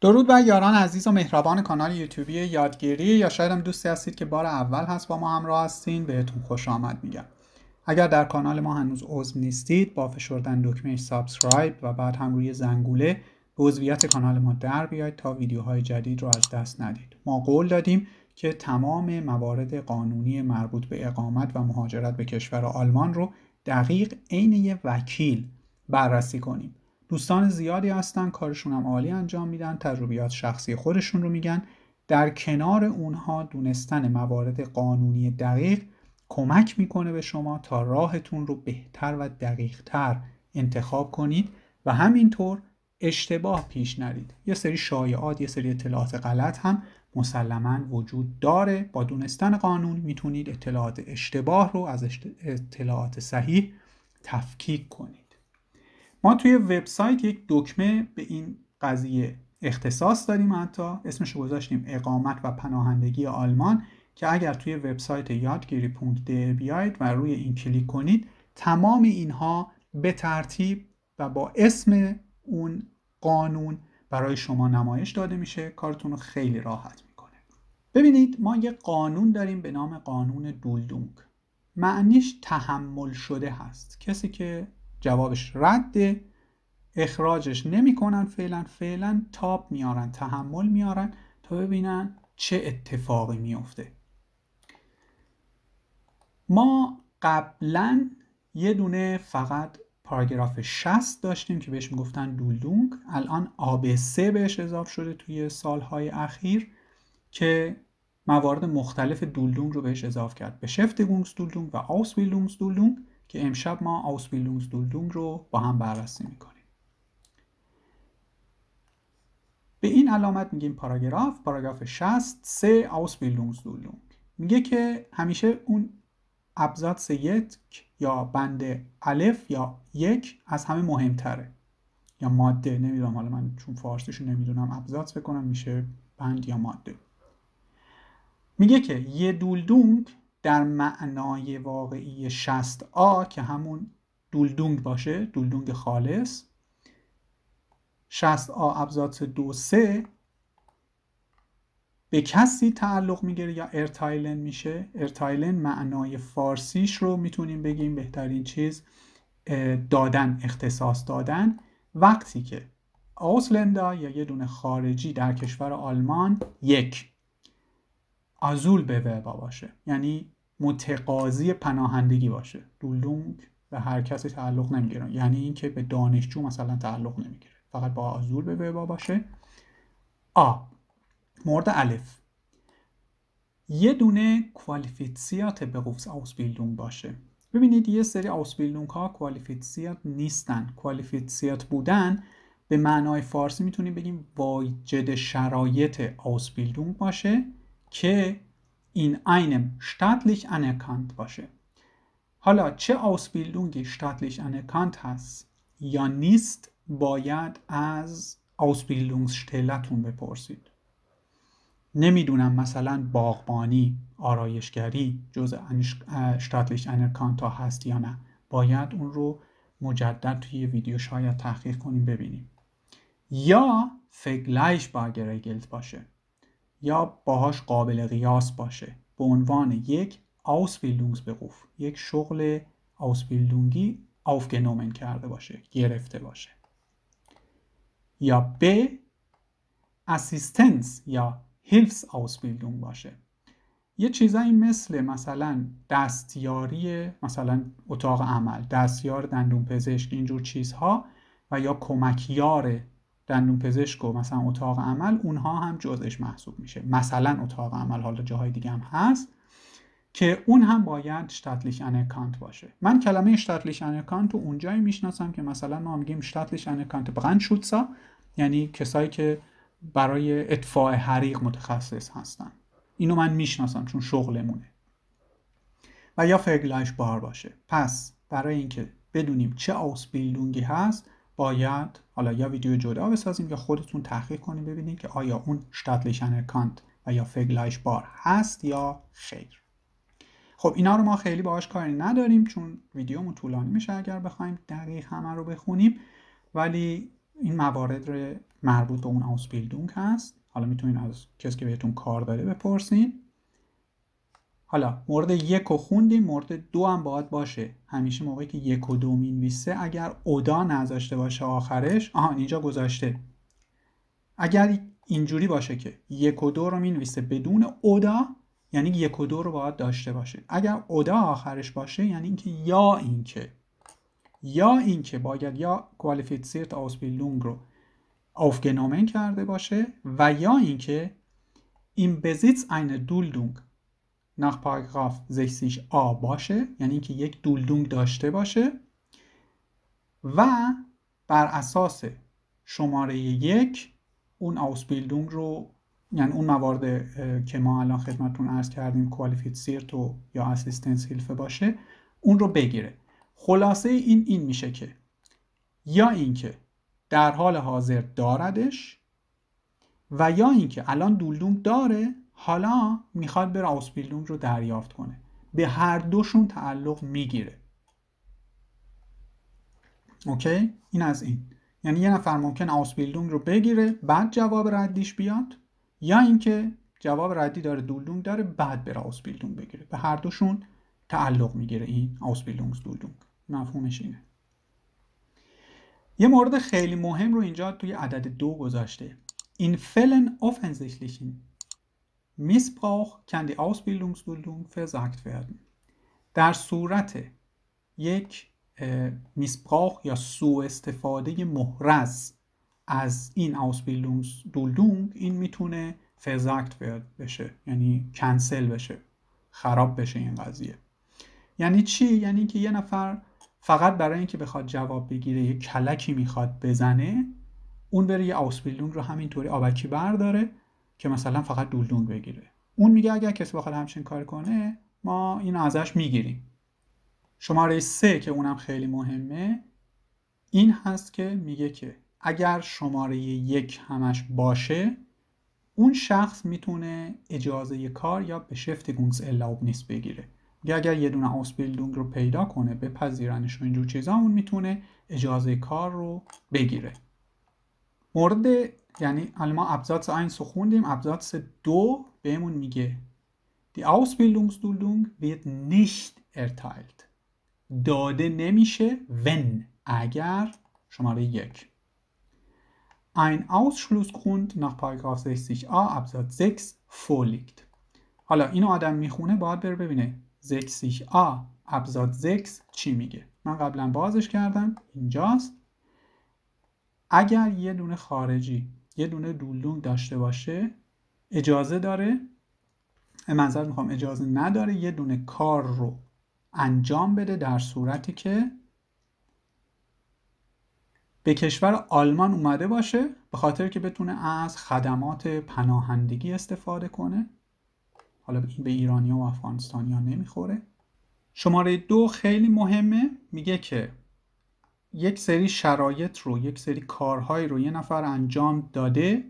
درود بر یاران عزیز و مهربان کانال یوتیوبی یادگیری یا شاید هم دوستی هستید که بار اول هست با ما همراه هستین بهتون خوش آمد میگم اگر در کانال ما هنوز عضو نیستید با فشردن دکمه سابسکرایب و بعد هم روی زنگوله به عضویت کانال ما در بیاید تا ویدیوهای جدید رو از دست ندید ما قول دادیم که تمام موارد قانونی مربوط به اقامت و مهاجرت به کشور آلمان رو دقیق عین وکیل بررسی کنیم دوستان زیادی هستن کارشون هم عالی انجام میدن تجربیات شخصی خودشون رو میگن در کنار اونها دونستن موارد قانونی دقیق کمک میکنه به شما تا راهتون رو بهتر و دقیقتر انتخاب کنید و همینطور اشتباه پیش نرید یه سری شایعات یه سری اطلاعات غلط هم مسلما وجود داره با دونستن قانون میتونید اطلاعات اشتباه رو از اطلاعات صحیح تفکیک کنید ما توی وبسایت یک دکمه به این قضیه اختصاص داریم حتی اسمش رو گذاشتیم اقامت و پناهندگی آلمان که اگر توی وبسایت یادگیری.de بیاید و روی این کلیک کنید تمام اینها به ترتیب و با اسم اون قانون برای شما نمایش داده میشه کارتون رو خیلی راحت میکنه ببینید ما یه قانون داریم به نام قانون دولدونگ معنیش تحمل شده هست کسی که جوابش رد اخراجش نمیکنن فعلا فعلا تاب میارن تحمل میارن تا ببینن چه اتفاقی میفته ما قبلا یه دونه فقط پاراگراف 60 داشتیم که بهش میگفتن دولدونگ الان سه بهش اضاف شده توی سالهای اخیر که موارد مختلف دولدونگ رو بهش اضاف کرد به گونگز دولدونگ و آسویلونگس دولدونگ که امشب ما دولدونگ رو با هم بررسی میکنیم به این علامت میگیم پاراگراف پاراگراف 60 سه دولدونگ میگه که همیشه اون سه یک یا بند الف یا یک از همه مهمتره یا ماده نمیدونم حالا من چون فارسیشو نمیدونم ابزاد بکنم میشه بند یا ماده میگه که یه دولدونگ در معنای واقعی شست آ که همون دولدونگ باشه دولدونگ خالص شست آ ابزات دو سه به کسی تعلق میگیره یا ارتایلن میشه ارتایلن معنای فارسیش رو میتونیم بگیم بهترین چیز دادن اختصاص دادن وقتی که آوسلندا یا یه دونه خارجی در کشور آلمان یک آزول به باشه یعنی متقاضی پناهندگی باشه دولونگ به هر کسی تعلق نمیگیره یعنی اینکه به دانشجو مثلا تعلق نمیگیره فقط با آزول به وبا باشه آ مورد الف یه دونه کوالیفیسیات به قفص آوسبیلدونگ باشه ببینید یه سری آوسبیلدونگ ها کوالیفیسیات نیستن کوالیفیسیات بودن به معنای فارسی میتونیم بگیم واجد شرایط آوسبیلدونگ باشه که این einem staatlich anerkannt باشه حالا چه آسبیلدونگی staatlich anerkannt هست یا نیست باید از آسبیلدونگستلتون بپرسید نمیدونم مثلا باغبانی آرایشگری جزء شتاتلیش انرکانتا هست یا نه باید اون رو مجدد توی ویدیو شاید تحقیق کنیم ببینیم یا فگلایش باگرگلت باشه یا باهاش قابل قیاس باشه به عنوان یک بقوف یک شغل آوسبیلدونگی aufgenommen کرده باشه گرفته باشه یا ب اسیستنس یا هیلفس آوسبیلدونگ باشه یه چیزایی مثل مثلا دستیاری مثلا اتاق عمل دستیار دندون پزشک اینجور چیزها و یا کمکیار دندون پزشک و مثلا اتاق عمل اونها هم جزش محسوب میشه مثلا اتاق عمل حالا جاهای دیگه هم هست که اون هم باید شتتلیش انکانت باشه من کلمه شتتلیش انکانت رو اونجایی میشناسم که مثلا ما میگیم شتتلیش انکانت شوتسا یعنی کسایی که برای اطفاع حریق متخصص هستن اینو من میشناسم چون شغلمونه و یا فرگلایش بار باشه پس برای اینکه بدونیم چه بیلدونگی هست باید حالا یا ویدیو جدا بسازیم یا خودتون تحقیق کنیم ببینید که آیا اون شتاتلیشن کانت و یا فگلایش بار هست یا خیر خب اینا رو ما خیلی باهاش کاری نداریم چون ویدیومون طولانی میشه اگر بخوایم دقیق همه رو بخونیم ولی این موارد رو مربوط به اون آوسپیلدونگ هست حالا میتونین از کسی که بهتون کار داره بپرسین حالا مورد یک و خوندیم مورد دو هم باید باشه همیشه موقعی که یک و دو مینویسه اگر اودا نذاشته باشه آخرش آها اینجا گذاشته اگر اینجوری باشه که یک و دو رو مینویسه بدون اودا یعنی یک و دو رو باید داشته باشه اگر اودا آخرش باشه یعنی اینکه یا اینکه یا اینکه باید یا کوالیفیزیرت اوسبیلدونگ رو aufgenommen کرده باشه و یا اینکه این بزیتس این دولدونگ nach پاراگراف 60 آ باشه یعنی اینکه یک دولدونگ داشته باشه و بر اساس شماره یک اون آوسبیلدونگ رو یعنی اون موارد که ما الان خدمتون ارز کردیم کوالیفیت سیرتو یا اسیستنس هیلفه باشه اون رو بگیره خلاصه این این میشه که یا اینکه در حال حاضر داردش و یا اینکه الان دولدونگ داره حالا میخواد بره آسپیلونگ رو دریافت کنه به هر دوشون تعلق میگیره اوکی این از این یعنی یه نفر ممکن بیلدونگ رو بگیره بعد جواب ردیش بیاد یا اینکه جواب ردی داره دولدونگ داره بعد بره آوسبیلدونگ بگیره به هر دوشون تعلق میگیره این آسپیلدونگ دولدونگ مفهومش اینه یه مورد خیلی مهم رو اینجا توی عدد دو گذاشته این فلن Missbrauch kann die Ausbildungsduldung versagt werden. در صورت یک میسبراخ یا سو استفاده محرز از این دولدونگ این میتونه فزکت بشه یعنی کنسل بشه خراب بشه این قضیه یعنی چی یعنی که یه نفر فقط برای اینکه بخواد جواب بگیره یه کلکی میخواد بزنه اون بره یه آسبیلدونگ رو همینطوری آبکی برداره که مثلا فقط دولدونگ بگیره اون میگه اگر کسی بخواد همچین کار کنه ما اینو ازش میگیریم شماره سه که اونم خیلی مهمه این هست که میگه که اگر شماره یک همش باشه اون شخص میتونه اجازه کار یا به شفت گونگز الاب نیست بگیره یا اگر یه دونه بیلدونگ رو پیدا کنه بپذیرنش و اینجور چیزا اون میتونه اجازه کار رو بگیره مورد یعنی الان ما ابزاتس اینس رو خوندیم ابزاتس دو بهمون میگه Die Ausbildungsduldung wird nicht erteilt داده نمیشه "Wenn" اگر شماره یک ein Ausschlussgrund nach Paragraph 60a Absatz 6 vorliegt. حالا اینو آدم میخونه باید بره ببینه 60a Absatz 6 چی میگه. من قبلا بازش کردم اینجاست اگر یه دونه خارجی یه دونه دولدونگ داشته باشه اجازه داره منظر میخوام اجازه نداره یه دونه کار رو انجام بده در صورتی که به کشور آلمان اومده باشه به خاطر که بتونه از خدمات پناهندگی استفاده کنه حالا به ایرانی و افغانستانیا نمیخوره شماره دو خیلی مهمه میگه که یک سری شرایط رو یک سری کارهایی رو یه نفر انجام داده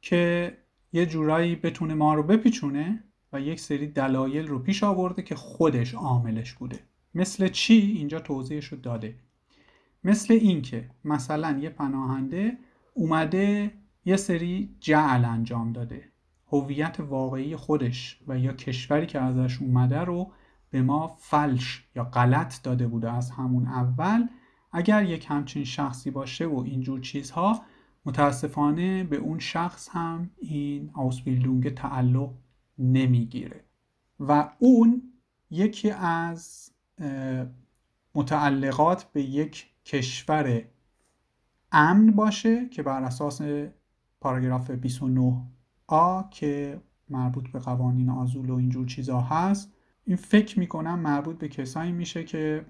که یه جورایی بتونه ما رو بپیچونه و یک سری دلایل رو پیش آورده که خودش عاملش بوده مثل چی اینجا توضیحش رو داده مثل اینکه مثلا یه پناهنده اومده یه سری جعل انجام داده هویت واقعی خودش و یا کشوری که ازش اومده رو به ما فلش یا غلط داده بوده از همون اول اگر یک همچین شخصی باشه و اینجور چیزها متاسفانه به اون شخص هم این آوسبیلدونگ تعلق نمیگیره و اون یکی از متعلقات به یک کشور امن باشه که بر اساس پاراگراف 29 آ که مربوط به قوانین آزول و اینجور چیزا هست این فکر میکنم مربوط به کسایی میشه که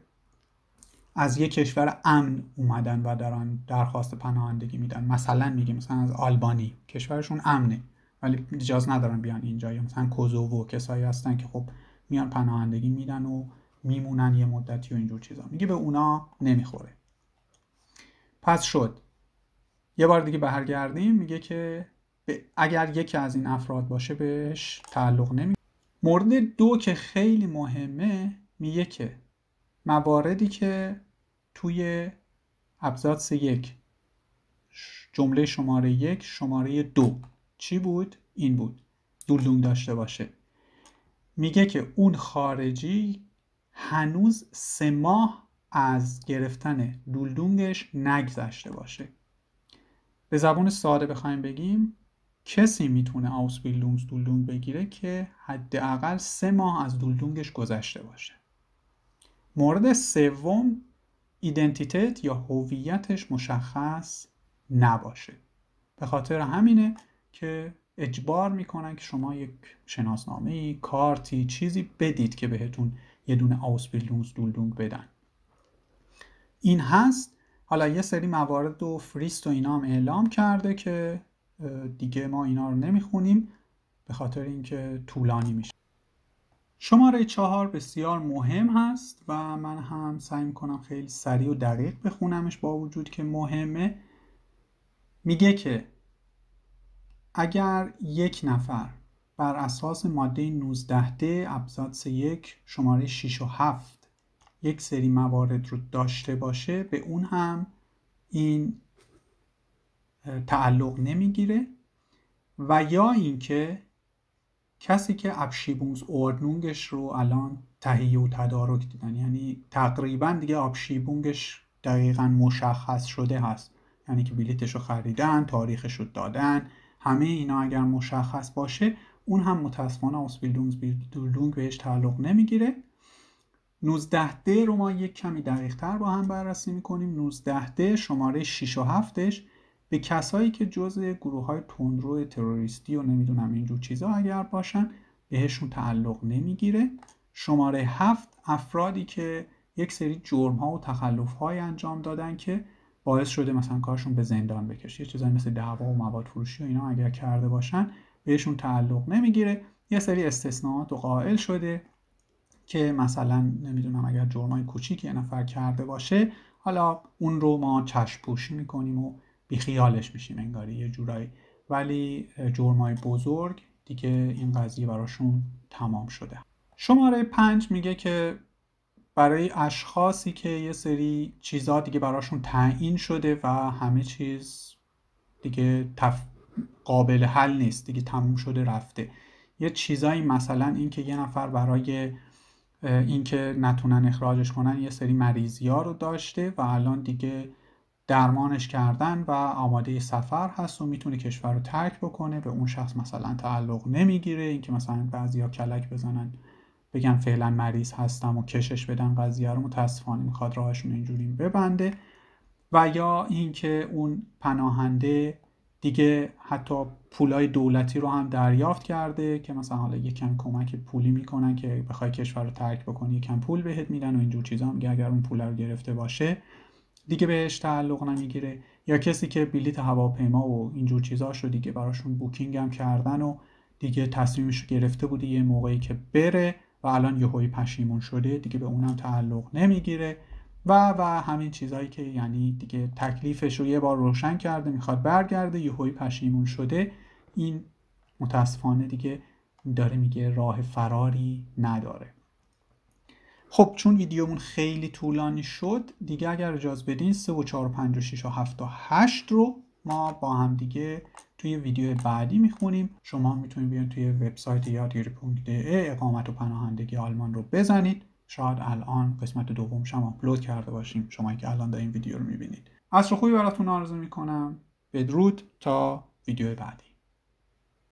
از یک کشور امن اومدن و دارن درخواست پناهندگی میدن مثلا میگه مثلا از آلبانی کشورشون امنه ولی اجازه ندارن بیان اینجا یا مثلا کوزوو کسایی هستن که خب میان پناهندگی میدن و میمونن یه مدتی و اینجور چیزا میگه به اونا نمیخوره پس شد یه بار دیگه برگردیم میگه که اگر یکی از این افراد باشه بهش تعلق نمی مورد دو که خیلی مهمه میگه که مواردی که توی ابزاتس یک جمله شماره یک شماره دو چی بود؟ این بود دولدونگ داشته باشه میگه که اون خارجی هنوز سه ماه از گرفتن دولدونگش نگذشته باشه به زبان ساده بخوایم بگیم کسی میتونه بیلدونگز دولدونگ بگیره که حداقل سه ماه از دولدونگش گذشته باشه مورد سوم ایدنتیتت یا هویتش مشخص نباشه به خاطر همینه که اجبار میکنن که شما یک شناسنامه کارتی چیزی بدید که بهتون یه دونه بیلدونگز دولدونگ بدن این هست حالا یه سری موارد و فریست و اینا هم اعلام کرده که دیگه ما اینا رو نمیخونیم به خاطر اینکه طولانی میشه شماره چهار بسیار مهم هست و من هم سعی میکنم خیلی سریع و دقیق بخونمش با وجود که مهمه میگه که اگر یک نفر بر اساس ماده 19 د ابزات یک شماره 6 و 7 یک سری موارد رو داشته باشه به اون هم این تعلق نمیگیره و یا اینکه کسی که ابشیبونز اوردنونگش رو الان تهیه و تدارک دیدن یعنی تقریبا دیگه ابشیبونگش دقیقا مشخص شده هست یعنی که بلیتش رو خریدن تاریخش رو دادن همه اینا اگر مشخص باشه اون هم متاسفانه بیلدونگ بهش تعلق نمیگیره 19 رو ما یک کمی دقیق تر با هم بررسی میکنیم 19 شماره 6 و 7 به کسایی که جزء گروه های تندرو تروریستی و نمیدونم اینجور چیزا اگر باشن بهشون تعلق نمیگیره شماره هفت افرادی که یک سری جرم و تخلف های انجام دادن که باعث شده مثلا کارشون به زندان بکشه یه چیزایی مثل دعوا و مواد فروشی و اینا اگر کرده باشن بهشون تعلق نمیگیره یه سری استثناءات و قائل شده که مثلا نمیدونم اگر جرمای کوچیکی یه نفر کرده باشه حالا اون رو ما چشم پوشی میکنیم و بیخیالش میشیم انگاری یه جورایی ولی جرمای بزرگ دیگه این قضیه براشون تمام شده شماره پنج میگه که برای اشخاصی که یه سری چیزا دیگه براشون تعیین شده و همه چیز دیگه قابل حل نیست دیگه تموم شده رفته یه چیزایی مثلا اینکه یه نفر برای اینکه نتونن اخراجش کنن یه سری مریضی ها رو داشته و الان دیگه درمانش کردن و آماده سفر هست و میتونه کشور رو ترک بکنه به اون شخص مثلا تعلق نمیگیره اینکه مثلا ها کلک بزنن بگن فعلا مریض هستم و کشش بدن قضیه رو متاسفانه میخواد راهشون اینجوری ببنده و یا اینکه اون پناهنده دیگه حتی پولای دولتی رو هم دریافت کرده که مثلا حالا یکم کمک پولی میکنن که بخوای کشور رو ترک بکنی یکم پول بهت میدن و اینجور چیزا هم اگر اون پول رو گرفته باشه دیگه بهش تعلق نمیگیره یا کسی که بلیت هواپیما و اینجور چیزاش رو دیگه براشون بوکینگ هم کردن و دیگه تصمیمش رو گرفته بوده یه موقعی که بره و الان یهوی پشیمون شده دیگه به اونم تعلق نمیگیره و و همین چیزایی که یعنی دیگه تکلیفش رو یه بار روشن کرده میخواد برگرده یهویی پشیمون شده این متاسفانه دیگه داره میگه راه فراری نداره خب چون ویدیومون خیلی طولانی شد دیگه اگر اجازه بدین 3 و 4 و 5 و 6 و 7 و 8 رو ما با هم دیگه توی ویدیو بعدی میخونیم شما میتونید بیان توی وبسایت ده اقامت و پناهندگی آلمان رو بزنید شاید الان قسمت دوم شما آپلود کرده باشیم شما که الان در این ویدیو رو میبینید عصر خوبی براتون آرزو میکنم بدرود تا ویدیو بعدی